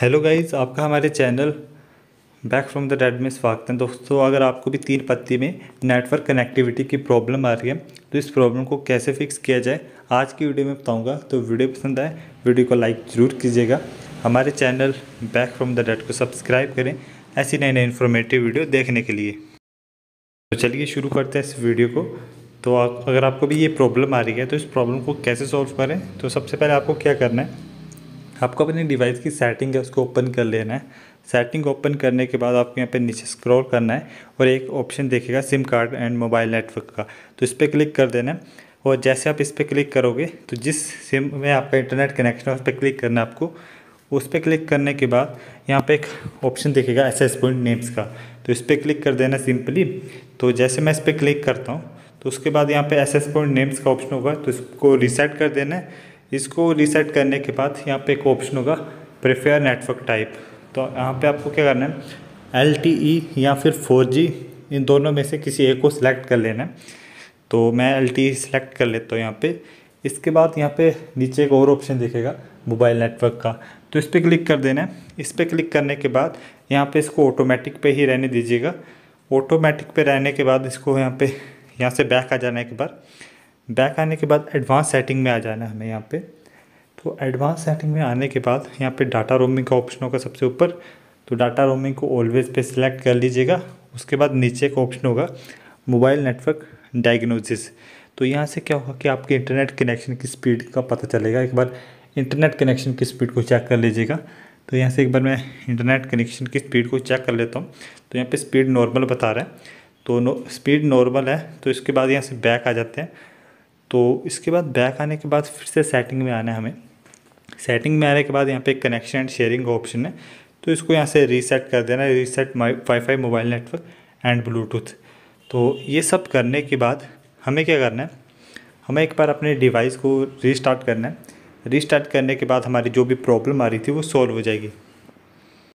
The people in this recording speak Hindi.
हेलो गाइस आपका हमारे channel Back from the Dead में स्वागत है दोस्तों अगर आपको भी तीन पत्ती में नेटवर्क कनेक्टिविटी की प्रॉब्लम आ रही है तो इस प्रॉब्लम को कैसे फिक्स किया जाए आज की वीडियो में बताऊंगा तो वीडियो पसंद आए वीडियो को लाइक ज़रूर कीजिएगा हमारे channel Back from the Dead को सब्सक्राइब करें ऐसी नई नई इन्फॉर्मेटिव वीडियो देखने के लिए तो चलिए शुरू करते हैं इस वीडियो को तो अगर आपको भी ये प्रॉब्लम आ रही है तो इस प्रॉब्लम को कैसे सॉल्व करें तो सबसे पहले आपको क्या करना है आपको अपने डिवाइस की सेटिंग है उसको ओपन कर लेना है सेटिंग ओपन करने के बाद आपको यहाँ पे नीचे स्क्रॉल करना है और एक ऑप्शन देखेगा SIM card and mobile network का तो इस पर क्लिक कर देना है और जैसे आप इस पर क्लिक करोगे तो जिस सिम में आपका इंटरनेट कनेक्शन है उस पर क्लिक करना है आपको उस पर क्लिक करने के बाद यहाँ पे एक ऑप्शन देखेगा एस एस पॉइंट नेम्स का तो इस पर क्लिक कर देना सिंपली तो जैसे मैं इस पर क्लिक करता हूँ तो उसके बाद यहाँ पे एस पॉइंट नेम्स का ऑप्शन होगा तो इसको रिसेट कर देना है इसको रीसेट करने के बाद यहाँ पे एक ऑप्शन होगा प्रेफेयर नेटवर्क टाइप तो यहाँ पे आपको क्या करना है एल e या फिर फोर इन दोनों में से किसी एक को सिलेक्ट कर लेना है तो मैं एल टी सिलेक्ट कर लेता हूँ यहाँ पे इसके बाद यहाँ पे नीचे एक और ऑप्शन दिखेगा मोबाइल नेटवर्क का तो इस पर क्लिक कर देना है इस पर क्लिक करने के बाद यहाँ पे इसको ऑटोमेटिक पे ही रहने दीजिएगा ऑटोमेटिक पे रहने के बाद इसको यहाँ पे यहाँ से बैक आ जाने के बाद बैक आने के बाद एडवांस सेटिंग में आ जाना है हमें यहाँ पे तो एडवांस सेटिंग में आने के बाद यहाँ पे डाटा रोमिंग का ऑप्शन होगा सबसे ऊपर तो डाटा रोमिंग को ऑलवेज पे सिलेक्ट कर लीजिएगा उसके बाद नीचे का ऑप्शन होगा मोबाइल नेटवर्क डायग्नोसिस तो यहाँ से क्या होगा कि आपके इंटरनेट कनेक्शन की स्पीड का पता चलेगा एक बार इंटरनेट कनेक्शन की स्पीड को चेक कर लीजिएगा तो यहाँ से एक बार मैं इंटरनेट कनेक्शन की स्पीड को चेक कर लेता हूँ तो यहाँ पे स्पीड नॉर्मल बता रहा है तो नो, स्पीड नॉर्मल है तो इसके बाद यहाँ से बैक आ जाते हैं तो इसके बाद बैक आने के बाद फिर से सेटिंग में आना है हमें सेटिंग में आने के बाद यहाँ पे कनेक्शन एंड शेयरिंग का ऑप्शन है तो इसको यहाँ से रीसेट कर देना reset wifi mobile network and Bluetooth तो ये सब करने के बाद हमें क्या करना है हमें एक बार अपने डिवाइस को रीस्टार्ट करना है रीस्टार्ट करने के बाद हमारी जो भी प्रॉब्लम आ रही थी वो सॉल्व हो जाएगी